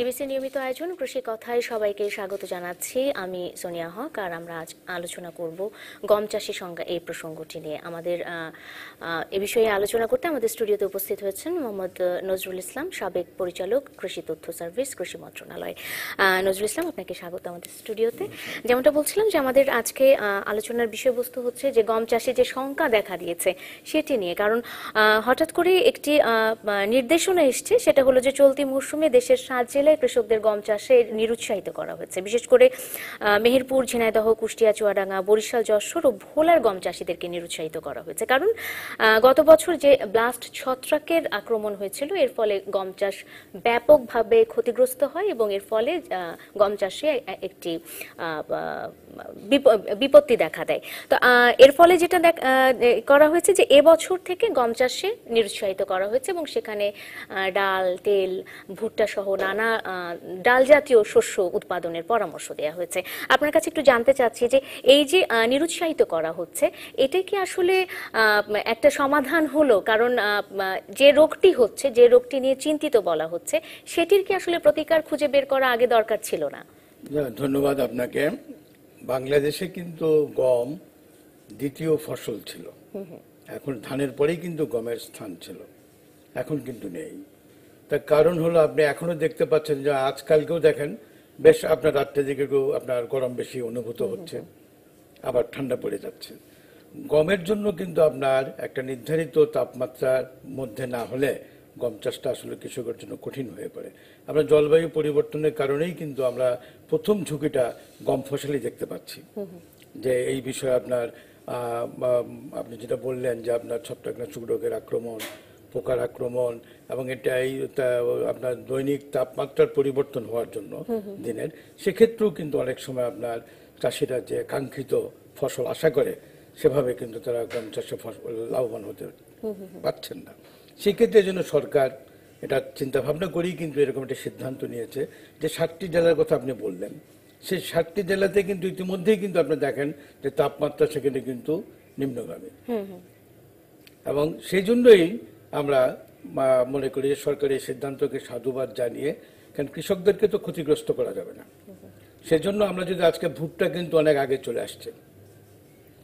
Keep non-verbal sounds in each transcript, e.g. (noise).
DBC নিয়মিত আয়োজন কৃষি কথায় সবাইকে স্বাগত জানাচ্ছি আমি সোনিয়া হক আর আমরা আজ আলোচনা করব গম চাষী সংজ্ঞা এই প্রসঙ্গটি নিয়ে আমাদের এ বিষয়ে আলোচনা করতে আমাদের স্টুডিওতে উপস্থিত হয়েছেন মোহাম্মদ নজরুল ইসলাম সাবেক পরিচালক কৃষি তথ্য সার্ভিস কৃষি মন্ত্রণালয় নজরুল ইসলাম আপনাকে স্বাগত আমাদের স্টুডিওতে যেমনটা বলছিলাম যে আমাদের আজকে আলোচনার বিষয়বস্তু হচ্ছে যে গম চাষে যে শঙ্কা দেখা দিয়েছে সেটি নিয়ে কারণ হঠাৎ করে একটি নির্দেশনা এসছে সেটা হলো যে চলতি মৌসুমে দেশের সাহায্যে জেলায় কৃষকদের গম চাষে নিরুৎসাহিত করা হয়েছে বিশেষ করে মেহেরপুর ঝিনাইদহ কুষ্টিয়া চুয়াডাঙ্গা বরিশাল যশোর ও ভোলার গম চাষিদেরকে নিরুৎসাহিত করা হয়েছে কারণ গত বছর যে ব্লাস্ট ছত্রাকের আক্রমণ হয়েছিল এর ফলে গম চাষ ব্যাপকভাবে ক্ষতিগ্রস্ত হয় এবং এর ফলে গম চাষে একটি বিপত্তি দেখা দেয় তো এর ফলে যেটা করা হয়েছে যে এবছর থেকে গম চাষে নিরুৎসাহিত করা হয়েছে এবং সেখানে ডাল তেল ভুট্টা সহ নানা ডাল জাতীয় শস্য উৎপাদনের পরামর্শ দেওয়া হয়েছে আপনার কাছে একটু জানতে চাচ্ছি যে এই যে নিরুৎসাহিত করা হচ্ছে এটা কি আসলে একটা সমাধান হলো কারণ যে রোগটি হচ্ছে যে রোগটি নিয়ে চিন্তিত বলা হচ্ছে সেটির কি আসলে প্রতিকার খুঁজে বের করা আগে দরকার ছিল না ধন্যবাদ আপনাকে বাংলাদেশে কিন্তু গম দ্বিতীয় ফসল ছিল এখন ধানের পরেই কিন্তু গমের স্থান ছিল এখন কিন্তু নেই তার কারণ হলো আপনি এখনো দেখতে পাচ্ছেন যে আজকালকেও দেখেন বেশ আপনার রাত্রে দিকে আপনার গরম বেশি অনুভূত হচ্ছে আবার ঠান্ডা পড়ে যাচ্ছে গমের জন্য কিন্তু আপনার একটা নির্ধারিত তাপমাত্রার মধ্যে না হলে গম চাষটা আসলে কৃষকের জন্য কঠিন হয়ে পড়ে আমরা জলবায়ু পরিবর্তনের কারণেই কিন্তু আমরা প্রথম ঝুঁকিটা গম ফসলই দেখতে পাচ্ছি যে এই বিষয়ে আপনার আপনি যেটা বললেন যে আপনার ছত্রাকনাশক রোগের আক্রমণ পোকার আক্রমণ এবং এটা এই আপনার দৈনিক তাপমাত্রার পরিবর্তন হওয়ার জন্য দিনের সেক্ষেত্রেও কিন্তু অনেক সময় আপনার চাষিরা যে কাঙ্ক্ষিত ফসল আশা করে সেভাবে কিন্তু তারা গম চাষে ফসল লাভবান হতে পারছেন না সেক্ষেত্রে জন্য সরকার এটা চিন্তা ভাবনা করেই কিন্তু এরকম একটা সিদ্ধান্ত নিয়েছে যে সাতটি জেলার কথা আপনি বললেন সেই সাতটি জেলাতে কিন্তু ইতিমধ্যেই কিন্তু আপনি দেখেন যে তাপমাত্রা সেখানে কিন্তু নিম্নগামী এবং সেই জন্যই আমরা মনে করি সরকারের সিদ্ধান্তকে সাধুবাদ জানিয়ে কারণ কৃষকদেরকে তো ক্ষতিগ্রস্ত করা যাবে না সেজন্য আমরা যদি আজকে ভুট্টা কিন্তু অনেক আগে চলে আসছে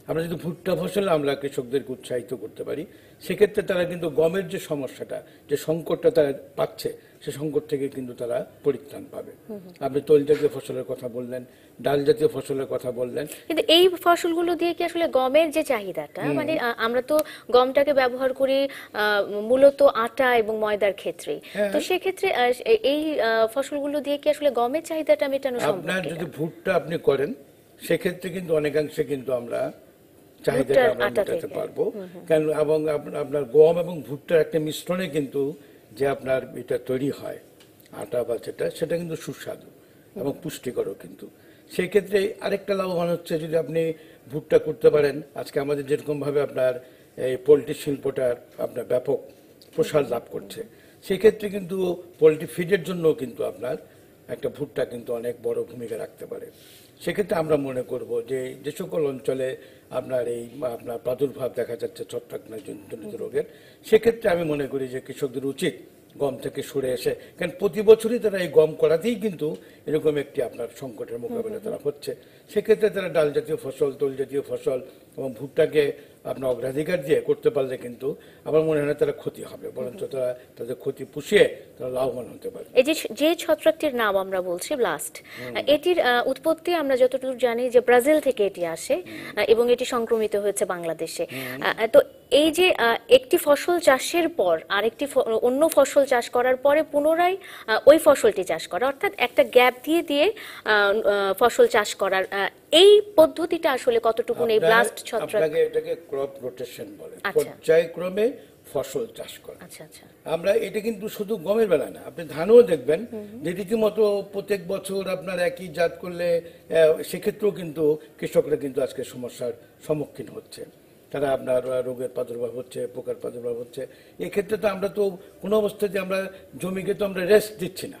আমরা যদি ভুট্টা ফসল আমরা কৃষকদেরকে উৎসাহিত করতে পারি সেক্ষেত্রে তারা কিন্তু গমের যে সমস্যাটা যে সংকটটা তারা পাচ্ছে সে সংকট থেকে কিন্তু তারা পরিত্রাণ পাবে আপনি তৈল জাতীয় ফসলের কথা বললেন ডাল জাতীয় ফসলের কথা বললেন কিন্তু এই ফসলগুলো দিয়ে কি আসলে গমের যে চাহিদাটা মানে আমরা তো গমটাকে ব্যবহার করি মূলত আটা এবং ময়দার ক্ষেত্রে হ্যাঁ। তো সেক্ষেত্রে এই ফসলগুলো দিয়ে কি আসলে গমের চাহিদাটা মেটানো সম্ভব আপনার যদি ভুট্টা আপনি করেন সেক্ষেত্রে কিন্তু অনেকাংশে কিন্তু আমরা চাহিদাটা আমরা মেটাতে পারবো কারণ এবং আপনার গম এবং ভুট্টার একটা মিশ্রণে কিন্তু যে আপনার এটা তৈরি হয় আটা বা যেটা সেটা কিন্তু সুস্বাদু এবং পুষ্টিকরও কিন্তু সেই ক্ষেত্রে আরেকটা লাভবান হচ্ছে যদি আপনি ভুট্টা করতে পারেন আজকে আমাদের যেরকম ভাবে আপনার এই পোলট্রি শিল্পটার আপনার ব্যাপক প্রসার লাভ করছে সেক্ষেত্রে কিন্তু পোলট্রি ফিডের জন্য কিন্তু আপনার একটা ভুট্টা কিন্তু অনেক বড় ভূমিকা রাখতে পারে সেক্ষেত্রে আমরা মনে করব যে যে সকল অঞ্চলে আপনার এই আপনার প্রাদুর্ভাব দেখা যাচ্ছে ছত্রাকজনিত রোগের সেক্ষেত্রে আমি মনে করি যে কৃষকদের উচিত গম থেকে সরে এসে কারণ প্রতি বছরই তারা এই গম করাতেই কিন্তু এরকম একটি আপনার সংকটের মোকাবিলা তারা হচ্ছে সেক্ষেত্রে তারা ডাল জাতীয় ফসল তৈল জাতীয় ফসল এবং ভুট্টাকে আপনার অগ্রাধিকার দিয়ে করতে পারলে কিন্তু আমার মনে হয় তারা ক্ষতি হবে বরঞ্চ তারা তাদের ক্ষতি পুষিয়ে তারা লাভবান হতে পারে এই যে যে ছত্রাকটির নাম আমরা বলছি ব্লাস্ট এটির উৎপত্তি আমরা যতটুকু জানি যে ব্রাজিল থেকে এটি আসে এবং এটি সংক্রমিত হয়েছে বাংলাদেশে তো এই যে একটি ফসল চাষের পর আরেকটি অন্য ফসল চাষ করার পরে পুনরায় ওই ফসলটি চাষ করা অর্থাৎ একটা গ্যাপ দিয়ে দিয়ে ফসল চাষ করার এই পদ্ধতিটা আসলে কতটুকু এই ব্লাস্ট ছত্রাক আপনাকে এটাকে ক্রপ রোটেশন বলে আচ্ছা। পর্যায়ক্রমে ফসল চাষ করা আচ্ছা আচ্ছা আমরা এটা কিন্তু শুধু গমের বেলা না আপনি ধানও দেখবেন যে রীতিমতো প্রত্যেক বছর আপনার একই জাত করলে সেক্ষেত্রেও কিন্তু কৃষকরা কিন্তু আজকে সমস্যার সম্মুখীন হচ্ছে তারা আপনার রোগের প্রাদুর্ভাব হচ্ছে পোকার প্রাদুর্ভাব হচ্ছে এক্ষেত্রে তো আমরা তো কোনো অবস্থাতে আমরা জমিকে তো আমরা রেস্ট দিচ্ছি না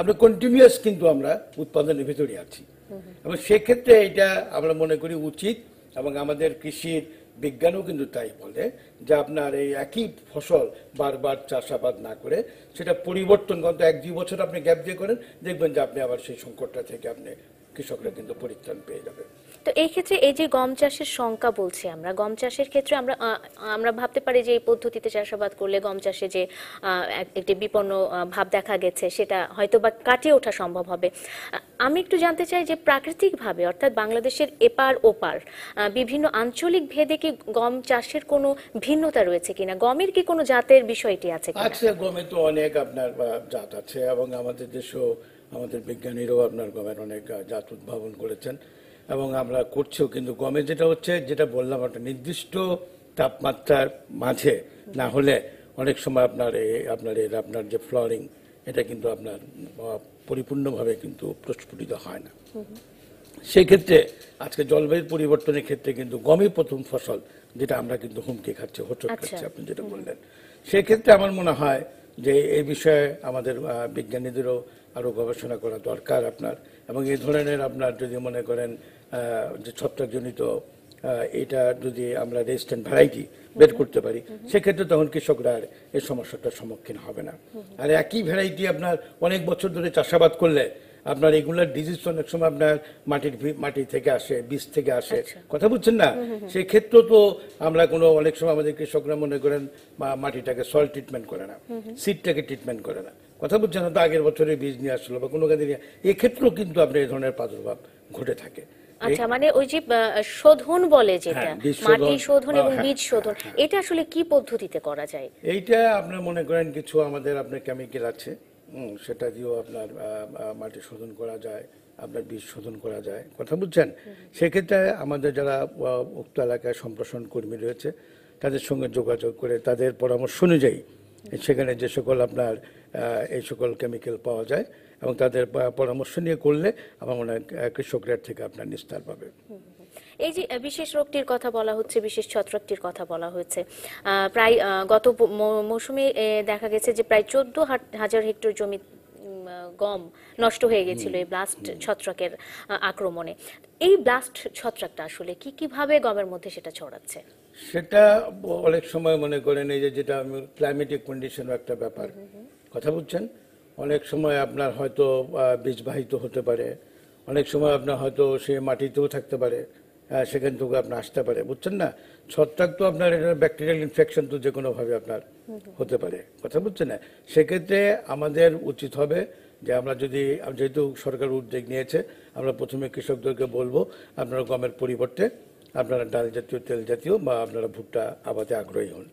আমরা কন্টিনিউয়াস কিন্তু আমরা উৎপাদনের ভিতরে আছি এবং সেক্ষেত্রে এটা আমরা মনে করি উচিত এবং আমাদের কৃষির বিজ্ঞানও কিন্তু তাই বলে যে আপনার এই একই ফসল বারবার চাষাবাদ না করে সেটা পরিবর্তন কিন্তু এক দুই বছর আপনি গ্যাপ দিয়ে করেন দেখবেন যে আপনি আবার সেই সংকটটা থেকে আপনি কৃষকরা কিন্তু পরিত্রাণ পেয়ে যাবে তো এই ক্ষেত্রে এই যে গম চাষের সংখ্যা বলছি আমরা গম চাষের ক্ষেত্রে আমরা আমরা ভাবতে পারি যে এই পদ্ধতিতে চাষাবাদ করলে গম চাষে যে একটি বিপন্ন ভাব দেখা গেছে সেটা হয়তো বা কাটিয়ে ওঠা সম্ভব হবে আমি একটু জানতে চাই যে প্রাকৃতিকভাবে অর্থাৎ বাংলাদেশের এপার ওপার বিভিন্ন আঞ্চলিক ভেদে কি গম চাষের কোনো ভিন্নতা রয়েছে কিনা গমের কি কোনো জাতের বিষয়টি আছে আছে গমে তো অনেক আপনার জাত আছে এবং আমাদের দেশেও আমাদের বিজ্ঞানীরাও আপনার গমের অনেক জাত উদ্ভাবন করেছেন এবং আমরা করছেও কিন্তু গমে যেটা হচ্ছে যেটা বললাম একটা নির্দিষ্ট তাপমাত্রার মাঝে না হলে অনেক সময় আপনার আপনার এর আপনার যে ফ্লোরিং এটা কিন্তু আপনার পরিপূর্ণভাবে কিন্তু প্রস্ফুটিত হয় না সেক্ষেত্রে আজকে জলবায়ুর পরিবর্তনের ক্ষেত্রে কিন্তু গমই প্রথম ফসল যেটা আমরা কিন্তু হুমকি খাচ্ছি হোটেল আচ্ছা। খাচ্ছি আপনি যেটা বললেন সেক্ষেত্রে আমার মনে হয় যে এই বিষয়ে আমাদের বিজ্ঞানীদেরও আরও গবেষণা করা দরকার আপনার এবং এই ধরনের আপনার যদি মনে করেন যে ছত্রাকজনিত এটা যদি আমরা রেজিস্ট্যান্ট ভ্যারাইটি বের করতে পারি সেক্ষেত্রে তখন কৃষকরা আর এই সমস্যাটার সম্মুখীন হবে না আর একই ভ্যারাইটি আপনার অনেক বছর ধরে চাষাবাদ করলে আপনার এগুলার ডিজিজ অনেক সময় আপনার মাটির মাটি থেকে আসে বীজ থেকে আসে আচ্ছা। কথা বুঝছেন না সেই ক্ষেত্রে তো আমরা কোনো অনেক সময় আমাদের কৃষকরা মনে করেন মাটিটাকে সল ট্রিটমেন্ট করে না সিডটাকে ট্রিটমেন্ট করে না কথা বলছেন হয়তো আগের বছরে বীজ নিয়ে আসলো বা কোনো কাজে নিয়ে এক্ষেত্রেও কিন্তু আপনার এই ধরনের প্রাদুর্ভাব ঘটে থাকে আচ্ছা মানে ওই যে শোধন বলে হ্যাঁ, যেটা মাটি শোধন এবং হ্যাঁ, বীজ শোধন হ্যাঁ, এটা আসলে কি পদ্ধতিতে করা যায় এইটা মনে করেন কিছু আমাদের আপনার কেমিক্যাল আছে সেটা দিয়েও আপনার মাটি শোধন করা যায় আপনার বীজ শোধন করা যায় কথা বুঝছেন সেক্ষেত্রে আমাদের যারা উক্ত এলাকায় সম্প্রসারণ কর্মী রয়েছে তাদের সঙ্গে যোগাযোগ করে তাদের পরামর্শ অনুযায়ী সেখানে যে সকল আপনার এই সকল কেমিক্যাল পাওয়া যায় এবং তাদের পরামর্শ নিয়ে করলে আমার মনে হয় কৃষকরা থেকে আপনার নিস্তার পাবে এই যে বিশেষ রোগটির কথা বলা হচ্ছে বিশেষ ছত্রাকটির কথা বলা হয়েছে প্রায় গত মৌসুমে দেখা গেছে যে প্রায় চোদ্দ হাজার হেক্টর জমি গম নষ্ট হয়ে গেছিল এই ব্লাস্ট ছত্রাকের আক্রমণে এই ব্লাস্ট ছত্রাকটা আসলে কি কিভাবে গমের মধ্যে সেটা ছড়াচ্ছে সেটা অনেক সময় মনে করেন এই যে যেটা আমি ক্লাইমেটিক কন্ডিশনও একটা ব্যাপার কথা বুঝছেন অনেক সময় আপনার হয়তো বীজবাহিত হতে পারে অনেক সময় আপনার হয়তো সে মাটিতেও থাকতে পারে সেখান থেকে আপনার আসতে পারে বুঝছেন না ছত্রাক তো আপনার ব্যাকটেরিয়াল ইনফেকশন তো যে কোনোভাবে আপনার হতে পারে কথা বুঝছেন না সেক্ষেত্রে আমাদের উচিত হবে যে আমরা যদি যেহেতু সরকার উদ্যোগ নিয়েছে আমরা প্রথমে কৃষকদেরকে বলবো আপনারা গমের পরিবর্তে আপনারা ডাল জাতীয় তেল জাতীয় বা আপনারা ভুট্টা আবাদে আগ্রহী হন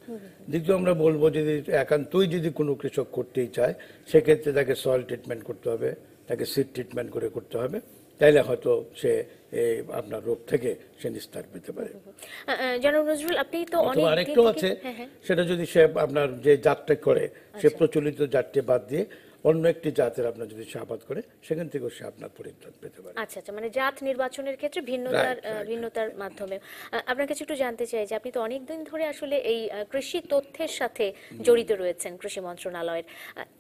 দ্বিতীয় আমরা বলবো যদি একান্তই যদি কোনো কৃষক করতেই চায় সেক্ষেত্রে তাকে সয়েল ট্রিটমেন্ট করতে হবে তাকে সিড ট্রিটমেন্ট করে করতে হবে তাইলে হয়তো সে আপনার রোগ থেকে সে নিস্তার পেতে পারে আরেকটু আছে হ্যাঁ, হ্যাঁ। সেটা যদি সে আপনার যে জাতটা করে সে আচ্ছা। প্রচলিত জাতটি বাদ দিয়ে অন্য একটি জাতের আপনার যদি সে আবাদ করে সেখান থেকেও সে আপনার পরিত্রাণ পেতে পারে আচ্ছা আচ্ছা মানে জাত নির্বাচনের ক্ষেত্রে ভিন্নতার ভিন্নতার মাধ্যমে আপনার কাছে একটু জানতে চাই যে আপনি তো অনেক দিন ধরে আসলে এই কৃষি তথ্যের সাথে জড়িত রয়েছেন কৃষি মন্ত্রণালয়ের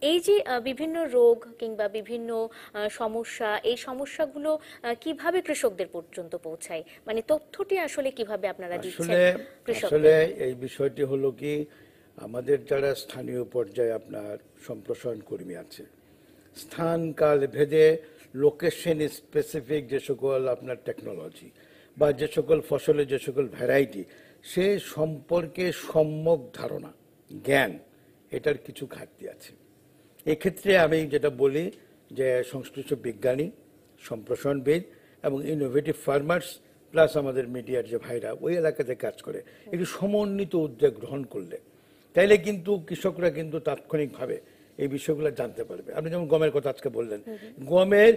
এই যে বিভিন্ন রোগ কিংবা বিভিন্ন সমস্যা এই সমস্যাগুলো কিভাবে কৃষক কৃষকদের পর্যন্ত পৌঁছায় মানে তথ্যটি আসলে কিভাবে আপনারা দিচ্ছেন আসলে এই বিষয়টি হলো কি আমাদের যারা স্থানীয় পর্যায়ে আপনার সম্প্রসারণ কর্মী আছে স্থান কাল ভেদে লোকেশন স্পেসিফিক যে সকল আপনার টেকনোলজি বা যে সকল ফসলের যে সকল ভ্যারাইটি সে সম্পর্কে সম্যক ধারণা জ্ঞান এটার কিছু ঘাটতি আছে এক্ষেত্রে আমি যেটা বলি যে সংশ্লিষ্ট বিজ্ঞানী সম্প্রসারণবিদ এবং ইনোভেটিভ ফার্মার্স প্লাস আমাদের মিডিয়ার যে ভাইরা ওই এলাকাতে কাজ করে একটু সমন্বিত উদ্যোগ গ্রহণ করলে তাইলে কিন্তু কৃষকরা কিন্তু তাৎক্ষণিকভাবে এই বিষয়গুলো জানতে পারবে আপনি যেমন গমের কথা আজকে বললেন গমের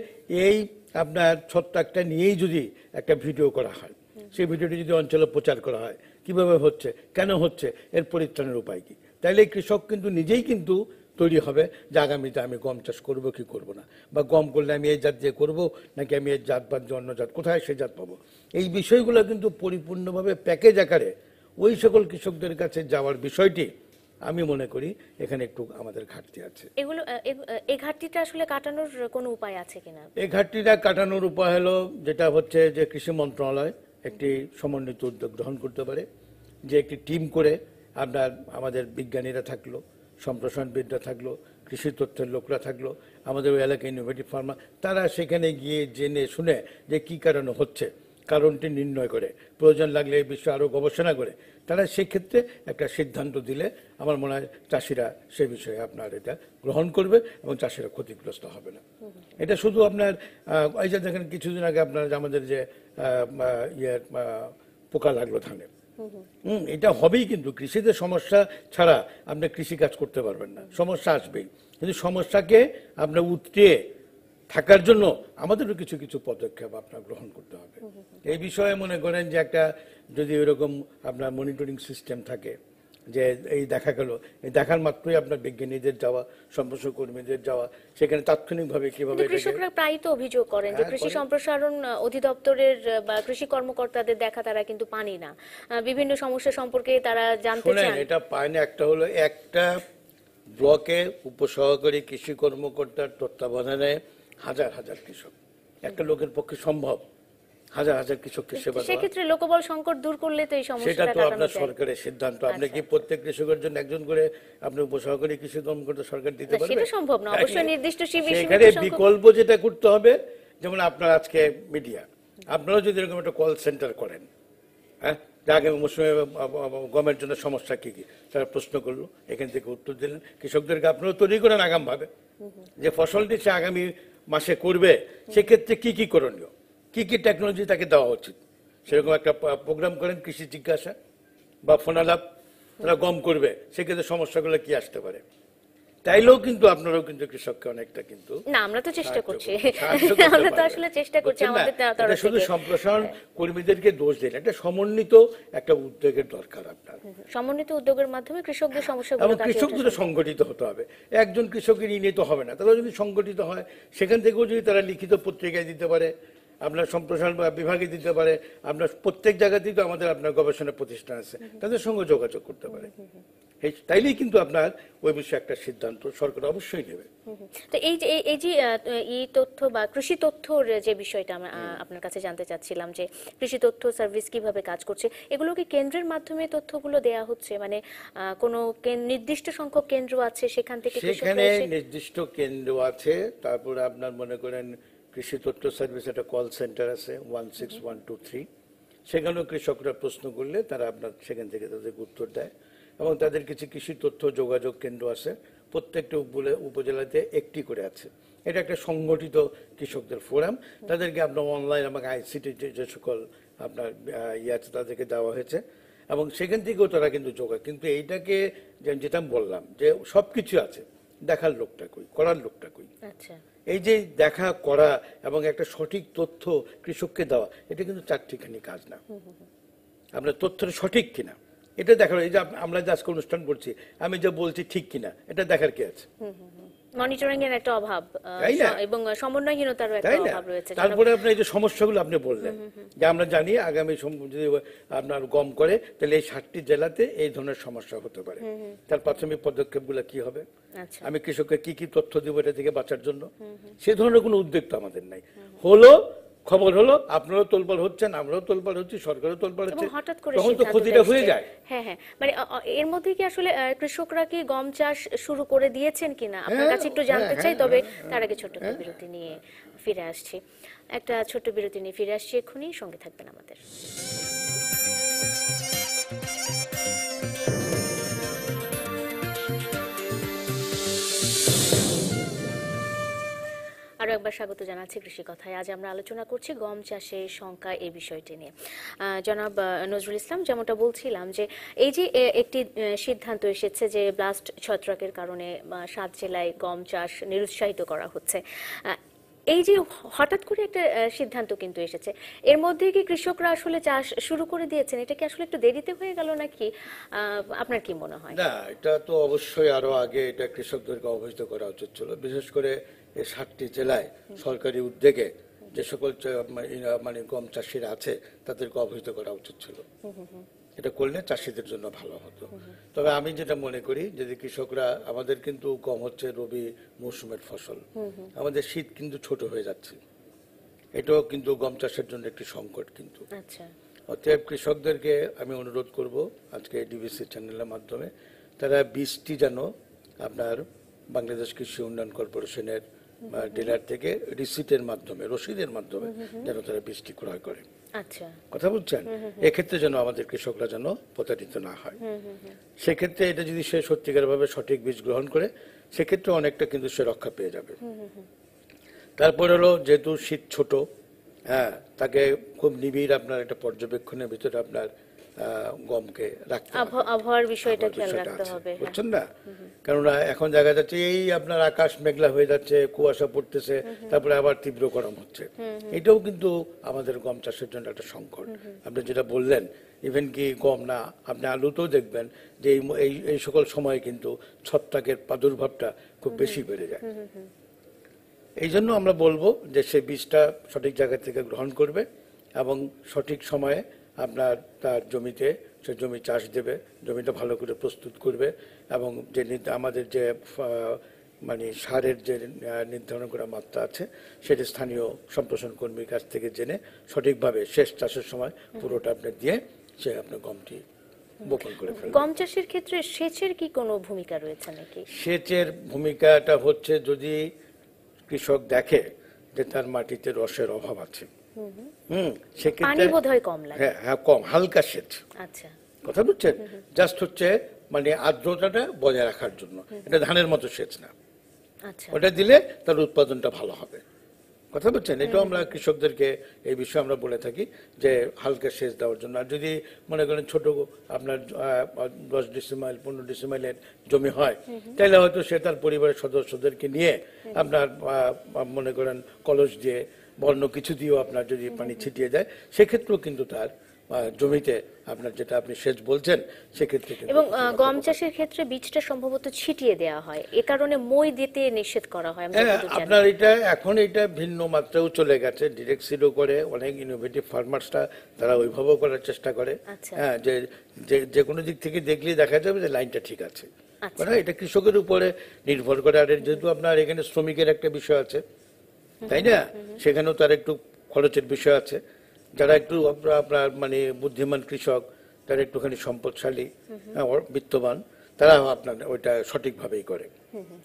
এই আপনার ছত্রাকটা নিয়েই যদি একটা ভিডিও করা হয় সেই ভিডিওটি যদি অঞ্চলে প্রচার করা হয় কিভাবে হচ্ছে কেন হচ্ছে এর পরিত্রাণের উপায় কি তাইলে কৃষক কিন্তু নিজেই কিন্তু তৈরি হবে যে আগামীতে আমি গম চাষ করব কি করব না বা গম করলে আমি এই জাত দিয়ে করব নাকি আমি এর জাত বা অন্য জাত কোথায় সে জাত পাবো এই বিষয়গুলো কিন্তু পরিপূর্ণভাবে প্যাকেজ আকারে ওই সকল কৃষকদের কাছে যাওয়ার বিষয়টি আমি মনে করি এখানে একটু আমাদের ঘাটতি আছে এগুলো এই ঘাটতিটা আসলে কাটানোর কোনো উপায় আছে কিনা এই ঘাটতিটা কাটানোর উপায় হলো যেটা হচ্ছে যে কৃষি মন্ত্রণালয় একটি সমন্বিত উদ্যোগ গ্রহণ করতে পারে যে একটি টিম করে আপনার আমাদের বিজ্ঞানীরা থাকলো সম্প্রসারণবিদরা থাকলো কৃষি তথ্যের লোকরা থাকলো আমাদের ওই এলাকায় ইনোভেটিভ ফার্মা তারা সেখানে গিয়ে জেনে শুনে যে কি কারণে হচ্ছে কারণটি নির্ণয় করে প্রয়োজন লাগলে এই বিষয়ে আরও গবেষণা করে তারা সেক্ষেত্রে একটা সিদ্ধান্ত দিলে আমার মনে হয় চাষিরা সে বিষয়ে আপনার এটা গ্রহণ করবে এবং চাষিরা ক্ষতিগ্রস্ত হবে না এটা শুধু আপনার এই যে দেখেন কিছুদিন আগে আপনার আমাদের যে ইয়ে পোকা লাগলো ধানে হুম এটা হবেই কিন্তু কৃষিতে সমস্যা ছাড়া আপনি কৃষিকাজ করতে পারবেন না সমস্যা আসবেই কিন্তু সমস্যাকে আপনার উতরে থাকার জন্য আমাদেরও কিছু কিছু পদক্ষেপ আপনার গ্রহণ করতে হবে এই বিষয়ে মনে করেন যে একটা যদি ওরকম আপনার মনিটরিং সিস্টেম থাকে যে এই দেখা গেল এই দেখার মাত্রই আপনার বিজ্ঞানীদের যাওয়া সম্প্রসারণ কর্মীদের যাওয়া সেখানে তাৎক্ষণিকভাবে কিভাবে কৃষকরা প্রায় তো অভিযোগ করেন যে হ্যাঁ, কৃষি সম্প্রসারণ অধিদপ্তরের বা কৃষি কর্মকর্তাদের দেখা তারা কিন্তু পানি না বিভিন্ন সমস্যা সম্পর্কে তারা জানতে চান এটা পায় না একটা হলো একটা ব্লকে উপসহকারী কৃষি কর্মকর্তার তত্ত্বাবধানে হাজার হাজার কৃষক একটা লোকের পক্ষে সম্ভব হাজার হাজার কৃষককে সেবা সেক্ষেত্রে লোকবল সংকট দূর করলে তো এই সমস্যাটা সেটা তো আপনার সরকারের সিদ্ধান্ত আপনি কি আচ্ছা। প্রত্যেক কৃষকের জন্য একজন করে আপনি উপসহকারী কৃষি কর্মকর্তা সরকার দিতে পারবে সেটা সম্ভব না অবশ্যই নির্দিষ্ট শিবির সেখানে বিকল্প যেটা করতে হবে যেমন আপনার আজকে মিডিয়া আপনারা যদি এরকম একটা কল সেন্টার করেন হ্যাঁ আগামী মৌসুমে গমের জন্য সমস্যা কি কি তারা প্রশ্ন করলো এখান থেকে উত্তর দিলেন কৃষকদেরকে আপনারা তৈরি করেন আগামভাবে যে ফসলটি সে আগামী মাসে করবে সেক্ষেত্রে কি কি করণীয় কি কি টেকনোলজি তাকে দেওয়া উচিত সেরকম একটা প্রোগ্রাম করেন কৃষি জিজ্ঞাসা বা ফোনালাপ তারা গম করবে সেক্ষেত্রে সমস্যাগুলো কি আসতে পারে তাইলেও কিন্তু আপনারাও কিন্তু কৃষককে অনেকটা কিন্তু না আমরা তো চেষ্টা করছি (laughs) আমরা তো আসলে চেষ্টা করছি আমাদের শুধু সম্প্রসারণ হ্যাঁ। কর্মীদেরকে দোষ দেন এটা সমন্বিত একটা উদ্যোগের দরকার আপনার সমন্বিত উদ্যোগের মাধ্যমে কৃষকদের হ্যাঁ, সমস্যাগুলো এবং কৃষকদের সংগঠিত হতে হবে একজন কৃষকের ইনি তো হবে না তারা যদি সংগঠিত হয় সেখান থেকেও যদি তারা লিখিত পত্রিকায় দিতে পারে আপনার সম্প্রসারণ বিভাগে দিতে পারে আপনার প্রত্যেক জায়গাতেই তো আমাদের আপনার গবেষণা প্রতিষ্ঠান আছে তাদের সঙ্গে যোগাযোগ করতে পারে তাইলেই কিন্তু আপনার ওই বিষয়ে একটা সিদ্ধান্ত সরকার অবশ্যই নেবে এই যে এই যে তথ্য বা কৃষি তথ্যর যে বিষয়টা আমরা আপনার কাছে জানতে চাচ্ছিলাম যে কৃষি তথ্য সার্ভিস কিভাবে কাজ করছে এগুলো কি কেন্দ্রের মাধ্যমে তথ্যগুলো দেয়া হচ্ছে মানে কোনো নির্দিষ্ট সংখ্যক কেন্দ্র আছে সেখান থেকে সেখানে নির্দিষ্ট কেন্দ্র আছে তারপর আপনার মনে করেন কৃষি তথ্য সার্ভিস একটা কল সেন্টার আছে one six one two three সেখানেও কৃষকরা প্রশ্ন করলে তারা আপনার সেখান থেকে তাদের উত্তর দেয় এবং তাদের কিছু কৃষি তথ্য যোগাযোগ কেন্দ্র আছে প্রত্যেকটা উপজেলাতে একটি করে আছে এটা একটা সংগঠিত কৃষকদের ফোরাম তাদেরকে আপনার অনলাইন আমাকে আইসিটি যে সকল আপনার ইয়ে আছে তাদেরকে দেওয়া হয়েছে এবং সেখান থেকেও তারা কিন্তু যোগা কিন্তু এইটাকে যেটা বললাম যে সব কিছু আছে দেখার লোকটা কই করার লোকটা কই আচ্ছা। এই যে দেখা করা এবং একটা সঠিক তথ্য কৃষককে দেওয়া এটা কিন্তু চারটিখানি কাজ না আপনার তথ্যটা সঠিক কিনা এটা দেখার এই যে আমরা যে আজকে অনুষ্ঠান করছি আমি যে বলছি ঠিক কিনা এটা দেখার কি আছে মনিটরিং এর একটা অভাব এবং সমন্বয়হীনতারও একটা অভাব রয়েছে তারপরে আপনি যে সমস্যাগুলো আপনি বললেন যে আমরা জানি আগামী যদি আপনার গম করে তাহলে এই সাতটি জেলাতে এই ধরনের সমস্যা হতে পারে তার প্রাথমিক পদক্ষেপগুলো কি হবে আচ্ছা। আমি কৃষককে কি কি তথ্য দিব এটা থেকে বাঁচার জন্য সে ধরনের কোনো উদ্যোগ তো আমাদের নাই হলো খবর হলো আপনারও তোলপাল হচ্ছেন আমরাও তোলপাল হচ্ছি সরকারও তোলপাল হচ্ছে হঠাৎ করে তখন তো ক্ষতিটা হয়ে যায় হ্যাঁ হ্যাঁ মানে এর মধ্যে কি আসলে কৃষকরা কি গম চাষ শুরু করে দিয়েছেন কিনা হ্যাঁ, আপনার কাছে একটু জানতে হ্যাঁ, চাই হ্যাঁ, তবে তার আগে ছোট্ট বিরতি নিয়ে ফিরে আসছি একটা ছোট্ট বিরতি নিয়ে ফিরে আসছি এক্ষুনি সঙ্গে থাকবেন আমাদের আরো একবার স্বাগত জানাচ্ছি কৃষি কথায় আজ আমরা আলোচনা করছি গম চাষের শঙ্কা এই বিষয়টি নিয়ে জনাব নজরুল ইসলাম যেমনটা বলছিলাম যে এই যে একটি সিদ্ধান্ত এসেছে যে ব্লাস্ট ছত্রাকের কারণে সাত জেলায় গম চাষ নিরুৎসাহিত করা হচ্ছে এই যে হঠাৎ করে একটা সিদ্ধান্ত কিন্তু এসেছে এর মধ্যে কি কৃষকরা আসলে চাষ শুরু করে দিয়েছেন এটা কি আসলে একটু দেরিতে হয়ে গেল নাকি আপনার কি মনে হয় না এটা তো অবশ্যই আরো আগে এটা কৃষকদেরকে অবহিত করা উচিত ছিল বিশেষ করে এই সাতটি জেলায় সরকারি উদ্যোগে যে সকল মানে, মানে গম চাষিরা আছে তাদেরকে অবহিত করা উচিত ছিল এটা করলে চাষিদের জন্য ভালো হতো তবে আমি যেটা মনে করি যদি কৃষকরা আমাদের কিন্তু কম হচ্ছে রবি মৌসুমের ফসল আমাদের শীত কিন্তু ছোট হয়ে যাচ্ছে এটাও কিন্তু গম চাষের জন্য একটি সংকট কিন্তু আচ্ছা। অতএব কৃষকদেরকে আমি অনুরোধ করব আজকে ডিবিসি চ্যানেলের মাধ্যমে তারা বীজটি যেন আপনার বাংলাদেশ কৃষি উন্নয়ন কর্পোরেশনের ডিলার থেকে রিসিটের মাধ্যমে রসিদের মাধ্যমে যেন তারা বৃষ্টি ক্রয় করে আচ্ছা। কথা বলছেন এক্ষেত্রে যেন আমাদের কৃষকরা যেন প্রতারিত না হয় সেক্ষেত্রে এটা যদি সে সত্যিকার ভাবে সঠিক বীজ গ্রহণ করে সেক্ষেত্রে অনেকটা কিন্তু সে রক্ষা পেয়ে যাবে তারপর হলো যেহেতু শীত ছোট হ্যাঁ তাকে খুব নিবিড় আপনার একটা পর্যবেক্ষণের ভিতরে আপনার গমকে রাখতে আবহাওয়ার বিষয়টা খেয়াল রাখতে হবে হ্যাঁ। বুঝছেন না কেননা এখন দেখা যাচ্ছে এই আপনার আকাশ মেঘলা হয়ে যাচ্ছে কুয়াশা পড়তেছে তারপরে আবার তীব্র গরম হচ্ছে এটাও কিন্তু আমাদের গম চাষের জন্য একটা সংকট আপনি যেটা বললেন ইভেন কি গম না আপনি আলুতেও দেখবেন যে এই এই সকল সময়ে কিন্তু ছত্রাকের প্রাদুর্ভাবটা খুব বেশি বেড়ে যায় এই জন্য আমরা বলবো যে সে বীজটা সঠিক জায়গা থেকে গ্রহণ করবে এবং সঠিক সময়ে আপনার তার জমিতে সে জমি চাষ দেবে জমিটা ভালো করে প্রস্তুত করবে এবং যে আমাদের যে মানে সারের যে নির্ধারণ করা মাত্রা আছে সেটি স্থানীয় সম্প্রসারণ কর্মীর কাছ থেকে জেনে সঠিকভাবে শেষ চাষের সময় পুরোটা আপনি দিয়ে সে আপনার গমটি বপন করে ফেলবে গম চাষের ক্ষেত্রে সেচের কি কোনো ভূমিকা রয়েছে নাকি সেচের ভূমিকাটা হচ্ছে যদি কৃষক দেখে যে তার মাটিতে রসের অভাব আছে কৃষকদেরকে এই বিষয়ে আমরা বলে থাকি যে হালকা সেচ দেওয়ার জন্য আর যদি মনে করেন ছোট আপনার দশ ডিসিমাইল পনেরো ডিসিমাইলের জমি হয় তাহলে হয়তো সে তার পরিবারের সদস্যদেরকে নিয়ে আপনার মনে করেন কলস দিয়ে বন্য কিছু দিয়েও আপনার যদি পানি ছিটিয়ে দেয় সেক্ষেত্রেও কিন্তু তার জমিতে আপনার যেটা আপনি সেচ বলছেন সেক্ষেত্রে এবং গম চাষের ক্ষেত্রে বীজটা সম্ভবত ছিটিয়ে দেওয়া হয় এ কারণে মই দিতে নিষেধ করা হয় হ্যাঁ, আপনার এটা এখন এটা ভিন্ন মাত্রাও চলে গেছে ডিরেক্ট সিডও করে অনেক ইনোভেটিভ ফার্মার্সরা তারা ওইভাবেও করার চেষ্টা করে আচ্ছা। হ্যাঁ যে যে কোনো দিক থেকে দেখলেই দেখা যাবে যে লাইনটা ঠিক আছে আচ্ছা। মানে এটা কৃষকের উপরে নির্ভর করে আর যেহেতু আপনার এখানে শ্রমিকের একটা বিষয় আছে তাই না সেখানেও তার একটু খরচের বিষয় আছে যারা একটু আপনার মানে বুদ্ধিমান কৃষক তারা একটুখানি সম্পদশালী হ্যাঁ, বিত্তবান তারা আপনার ওইটা সঠিকভাবেই করে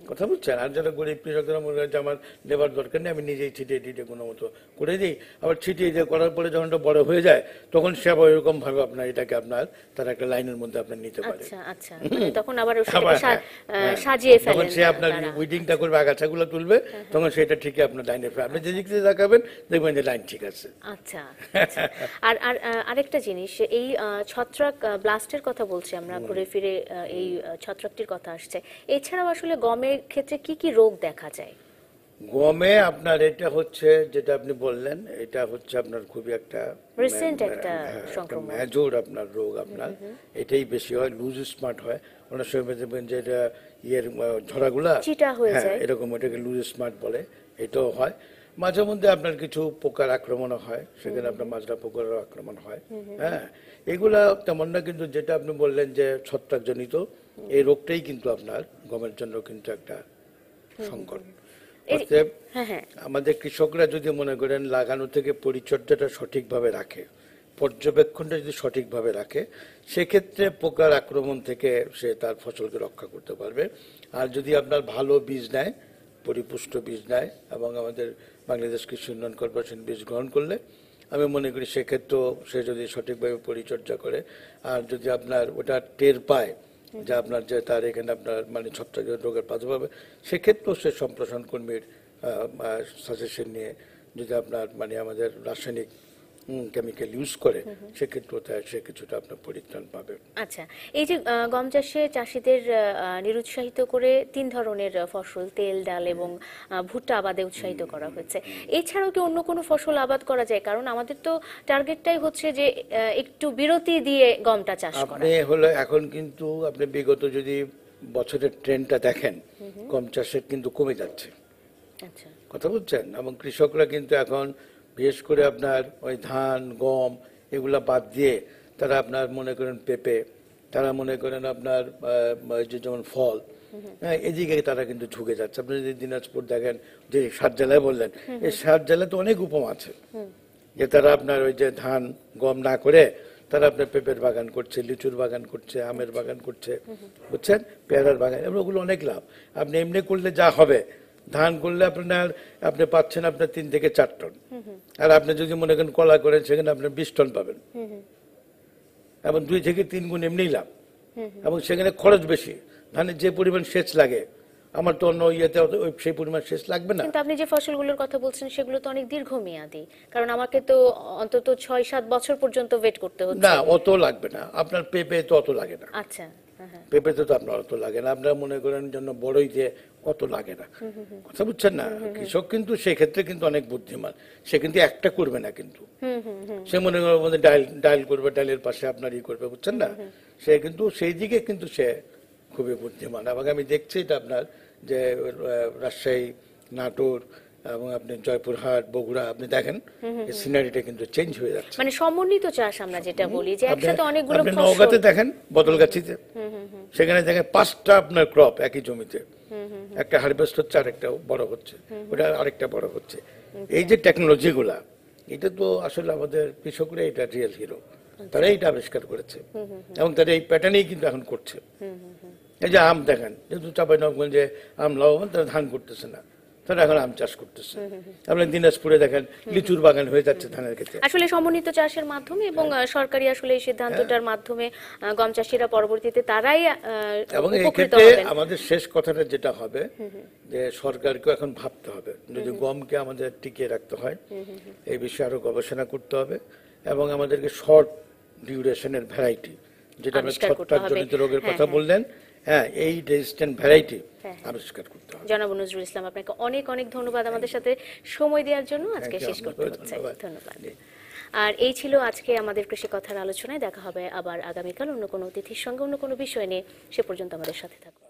কথা বুঝছেন আর যারা গরিব কৃষকদের মনে হচ্ছে আমার দেবার দরকার নেই আমি নিজেই ছিটিয়ে টিটিয়ে কোনো মতো করে দিই আবার ছিটিয়ে দিয়ে করার পরে যখন এটা বড় হয়ে যায় তখন সে আবার এরকম ভাবে আপনার এটাকে আপনার তার একটা লাইনের মধ্যে আপনার নিতে পারে আচ্ছা, আচ্ছা। মানে তখন আবার হ্যাঁ, হ্যাঁ। সাজিয়ে ফেলেন তখন সে আপনার উইডিংটা করবে আগাছাগুলো তুলবে হ্যাঁ, তখন সেটা ঠিকই আপনার লাইনে ফেলে আপনি যেদিক থেকে দেখাবেন দেখবেন যে লাইন ঠিক আছে আচ্ছা, আচ্ছা। আর আর আরেকটা জিনিস এই ছত্রাক ব্লাস্টের কথা বলছি আমরা ঘুরে ফিরে এই ছত্রাকটির কথা আসছে এছাড়াও আসলে আসলে গমের ক্ষেত্রে কি কি রোগ দেখা যায় গমে আপনার এটা হচ্ছে যেটা আপনি বললেন এটা হচ্ছে আপনার খুবই একটা রিসেন্ট একটা হ্যাঁ, মেজর আপনার রোগ আপনার এটাই বেশি হয় লুজ স্মার্ট হয় অনেক সময় দেখবেন যে এটা ইয়ের ঝরাগুলা হ্যাঁ এরকম এটাকে লুজ স্মার্ট বলে এটাও হয় মাঝে মধ্যে আপনার কিছু পোকার আক্রমণ হয় সেখানে আপনার মাঝরা পোকার আক্রমণ হয় হ্যাঁ এগুলা তেমন না কিন্তু যেটা আপনি বললেন যে ছত্রাকজনিত এই রোগটাই কিন্তু আপনার গমের জন্য কিন্তু একটা সংকট হ্যাঁ, হ্যাঁ। আমাদের কৃষকরা যদি মনে করেন লাগানো থেকে পরিচর্যাটা সঠিকভাবে রাখে পর্যবেক্ষণটা যদি সঠিকভাবে রাখে সেক্ষেত্রে পোকার আক্রমণ থেকে সে তার ফসলকে রক্ষা করতে পারবে আর যদি আপনার ভালো বীজ নেয় পরিপুষ্ট বীজ নেয় এবং আমাদের বাংলাদেশ কৃষি উন্নয়ন কর্পোরেশন বীজ গ্রহণ করলে আমি মনে করি সেক্ষেত্রেও সে যদি সঠিকভাবে পরিচর্যা করে আর যদি আপনার ওটা টের পায় যা আপনার যে তার এখানে আপনার মানে ছত্রাক রোগের প্রাদুর্ভাবে সেক্ষেত্রেও সে সম্প্রসারণ কর্মীর সাজেশন নিয়ে যদি আপনার মানে আমাদের রাসায়নিক কেমিক্যাল ইউজ করে সেক্ষেত্রে সে কিছুটা আপনার পরিত্রাণ পাবে আচ্ছা এই যে গম চাষে চাষিদের নিরুৎসাহিত করে তিন ধরনের ফসল তেল ডাল এবং ভুট্টা আবাদে উৎসাহিত করা হয়েছে এছাড়াও কি অন্য কোনো ফসল আবাদ করা যায় কারণ আমাদের তো টার্গেটটাই হচ্ছে যে একটু বিরতি দিয়ে গমটা চাষ করা আপনি হলো এখন কিন্তু আপনি বিগত যদি বছরের ট্রেন্ডটা দেখেন গম চাষের কিন্তু কমে যাচ্ছে আচ্ছা কথা বলছেন এবং কৃষকরা কিন্তু এখন বিশেষ করে আপনার ওই ধান গম এগুলা বাদ দিয়ে তারা আপনার মনে করেন পেঁপে তারা মনে করেন আপনার যেমন ফল হ্যাঁ এদিকে তারা কিন্তু ঢুকে যাচ্ছে আপনি যদি দিনাজপুর দেখেন যে সাত জেলায় বললেন এই সাত জেলাতে অনেক উপম আছে যে তারা আপনার ওই যে ধান গম না করে তারা আপনার পেঁপের বাগান করছে লিচুর বাগান করছে আমের আচ্ছা। বাগান করছে বুঝছেন পেয়ারার বাগান ওগুলো অনেক লাভ আপনি এমনি করলে যা হবে ধান করলে আপনার আপনি পাচ্ছেন আপনার তিন থেকে চার টন আর আপনি যদি মনে করেন কলা করেন সেখানে আপনি বিশ টন পাবেন এবং দুই থেকে তিন গুণ এমনি লাভ এবং সেখানে খরচ বেশি ধানের যে পরিমাণ সেচ লাগে আমার তো অন্য ইয়েতে সেই পরিমাণ শেষ লাগবে না কিন্তু আপনি যে ফসলগুলোর কথা বলছেন সেগুলো তো অনেক দীর্ঘমেয়াদী কারণ আমাকে তো অন্তত ছয় সাত বছর পর্যন্ত ওয়েট করতে হচ্ছে না অত লাগবে না আপনার পেপে তো অত লাগে না আচ্ছা হ্যাঁ, হ্যাঁ। পেঁপেতে তো আপনার অত লাগে না আপনারা মনে করেন জন্য বড়ই যে কত লাগে না কথা বুঝছেন না কৃষক কিন্তু সেক্ষেত্রে কিন্তু অনেক বুদ্ধিমান সে কিন্তু একটা করবে না কিন্তু সে মনে করবে ডাইল ডাইল করবে ডাইলের পাশে আপনার ই করবে বুঝছেন না সে কিন্তু সেই দিকে কিন্তু সে খুবই বুদ্ধিমান এবং আমি দেখছি এটা আপনার যে রাজশাহী নাটোর এবং আপনি জয়পুরহাট বগুড়া আপনি দেখেন সিনারিটা কিন্তু চেঞ্জ হয়ে যাচ্ছে মানে সমন্বিত চাষ আমরা যেটা বলি যে একসাথে অনেকগুলো ফসল আপনি নওগাঁতে দেখেন বদলগাছিতে সেখানে দেখেন পাঁচটা আপনার ক্রপ একই জমিতে একটা হারভেস্ট হচ্ছে আরেকটা বড় হচ্ছে ওটা আরেকটা বড় হচ্ছে আচ্ছা। এই যে টেকনোলজিগুলা এটা তো আসলে আমাদের কৃষকরা এটা রিয়েল হিরো তারা এটা আবিষ্কার করেছে এবং তারা এই প্যাটার্নেই কিন্তু এখন করছে এই যে আম দেখেন যেহেতু চাপাই নবগঞ্জে আম লাভবান তারা ধান করতেছে না তারা এখন আম চাষ করতেছে দিনাজপুরে দেখেন লিচুর বাগান হয়ে যাচ্ছে ধানের ক্ষেত্রে আসলে সমন্বিত চাষের মাধ্যমে এবং সরকারি আসলে এই সিদ্ধান্তটার হ্যাঁ। মাধ্যমে গম পরবর্তীতে তারাই এবং আমাদের শেষ কথাটা যেটা হবে যে সরকারকে এখন ভাবতে হবে যদি গমকে আমাদের টিকিয়ে রাখতে হয় এই বিষয়ে আরো গবেষণা করতে হবে এবং আমাদেরকে শর্ট ডিউরেশনের ভ্যারাইটি যেটা আমরা জনিত রোগের হ্যাঁ, কথা হ্যাঁ। বললেন হ্যাঁ এই রেজিস্ট্যান্ট ভ্যারাইটি আবিষ্কার করতে হবে জনাব নজরুল ইসলাম আপনাকে অনেক অনেক ধন্যবাদ আমাদের সাথে সময় দেওয়ার জন্য আজকে শেষ করতে হচ্ছে ধন্যবাদ আর এই ছিল আজকে আমাদের কৃষি কথার আলোচনায় দেখা হবে আবার আগামীকাল অন্য কোনো অতিথির সঙ্গে অন্য কোনো বিষয় নিয়ে সে পর্যন্ত আমাদের সাথে থাকুন